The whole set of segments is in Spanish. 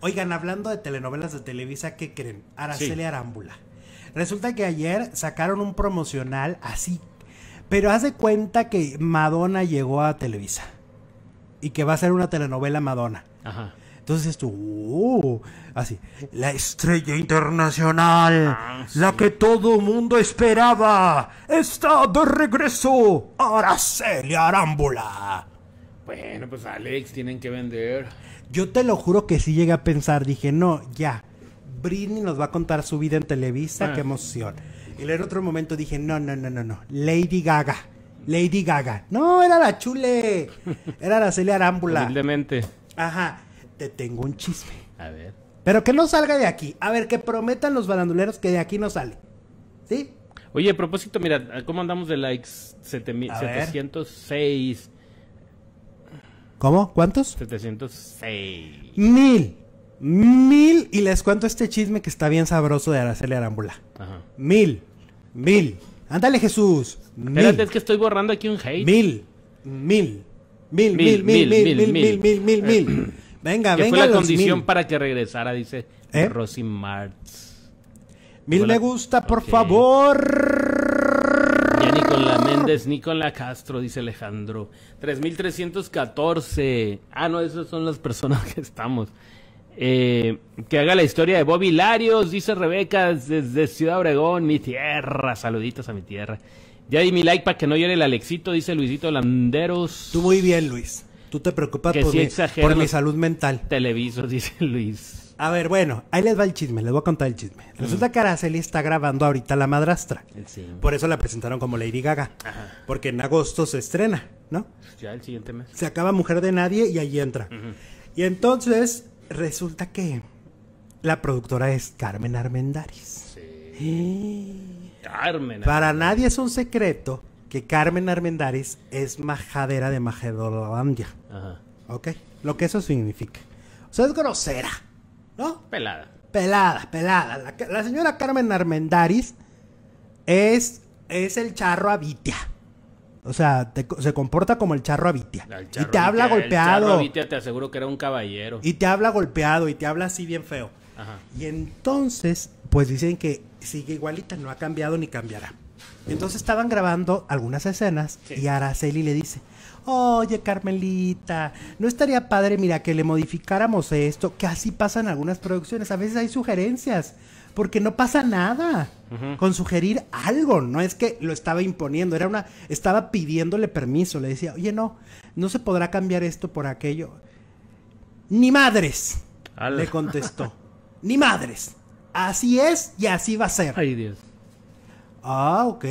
Oigan, hablando de telenovelas de Televisa, ¿qué creen? Araceli Arámbula. Resulta que ayer sacaron un promocional así, pero haz de cuenta que Madonna llegó a Televisa y que va a ser una telenovela Madonna. Ajá. Entonces tú, uh", así, la estrella internacional, ah, la que todo mundo esperaba, está de regreso, Araceli Arámbula. Bueno, pues Alex, tienen que vender. Yo te lo juro que sí llegué a pensar, dije, no, ya, Britney nos va a contar su vida en Televisa, qué ah. emoción. Y en otro momento dije, no, no, no, no, no, Lady Gaga. Lady Gaga. No, era la chule. Era la Celia Arámbula. Humildemente. Ajá. Te tengo un chisme. A ver. Pero que no salga de aquí. A ver, que prometan los balanduleros que de aquí no sale. ¿Sí? Oye, a propósito, mira, ¿cómo andamos de likes? 7, 706. ¿Cómo? ¿Cuántos? 706. Mil. Mil. Y les cuento este chisme que está bien sabroso de Araceli Arámbula. Mil. Mil. Ándale, Jesús. Mil. Espérate, es que estoy borrando aquí un hate. Mil. Mil. Mil, mil, mil, mil, mil, mil, mil, mil, mil. Venga, venga. Que fue la condición para que regresara, dice ¿Eh? Rosy Martz. Mil me gusta, por favor. Méndez, la Castro, dice Alejandro. 3314. Ah, no, esas son las personas que estamos. Eh, que haga la historia de Bobby Larios, dice Rebeca, desde Ciudad Obregón, mi tierra. Saluditos a mi tierra. Ya di mi like para que no llore el Alexito, dice Luisito Landeros. Tú muy bien, Luis. Tú te preocupas por, mi, salud mental. Televiso, dice Luis. A ver, bueno, ahí les va el chisme, les voy a contar el chisme. Resulta mm. que Araceli está grabando ahorita La Madrastra. Por eso la presentaron como Lady Gaga. Porque en agosto se estrena, ¿no? Ya el siguiente mes. Se acaba Mujer de Nadie y ahí entra. Y entonces resulta que la productora es Carmen Armendáriz. Sí. Carmen. Para nadie es un secreto Carmen Armendáriz es majadera de Majedolandia. Ajá. ¿Ok? Lo que eso significa. O sea, es grosera, ¿no? Pelada. Pelada, pelada. La, señora Carmen Armendáriz es, es el charro Avitia. O sea, se comporta como el charro Avitia. y te habla golpeado. El charro Avitia te aseguro que era un caballero. Y te habla golpeado y te habla así bien feo. Ajá. Y entonces, pues dicen que sigue igualita, no ha cambiado ni cambiará. Entonces estaban grabando algunas escenas y Araceli le dice, oye Carmelita, no estaría padre, mira, que le modificáramos esto, que así pasan algunas producciones, a veces hay sugerencias, porque no pasa nada con sugerir algo, no es que lo estaba imponiendo, era una, estaba pidiéndole permiso, le decía, oye no, no se podrá cambiar esto por aquello. Ni madres, le contestó, ni madres, así es y así va a ser. Ay Dios. Ah, ok.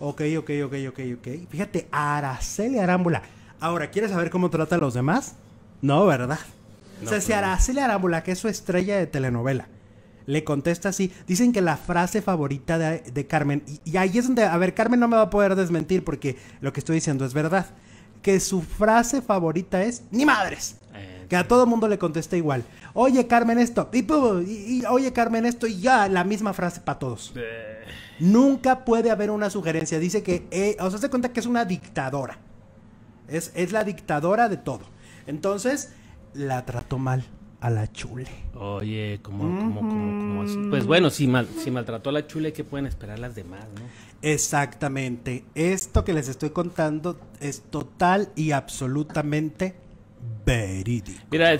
Ok, ok, ok, ok, ok. Fíjate, Araceli Arámbula. Ahora, ¿quieres saber cómo trata a los demás? No, ¿verdad? o sea, si Araceli Arámbula, que es su estrella de telenovela, le contesta así, dicen que la frase favorita de, Carmen, y, ahí es donde, a ver, Carmen no me va a poder desmentir porque lo que estoy diciendo es verdad, que su frase favorita es, ni madres. Eh que a todo mundo le contesta igual. Oye, Carmen, esto. Y, oye, Carmen, esto. Y ya, la misma frase para todos. Eh. Nunca puede haber una sugerencia. Dice que, eh, o sea, se cuenta que es una dictadora. Es, es la dictadora de todo. Entonces, la trató mal a la chule. Oye, ¿cómo, cómo, cómo, pues bueno, si, mal, si maltrató a la chule, ¿qué pueden esperar las demás, no? Exactamente. Esto que les estoy contando es total y absolutamente Beridi. Direi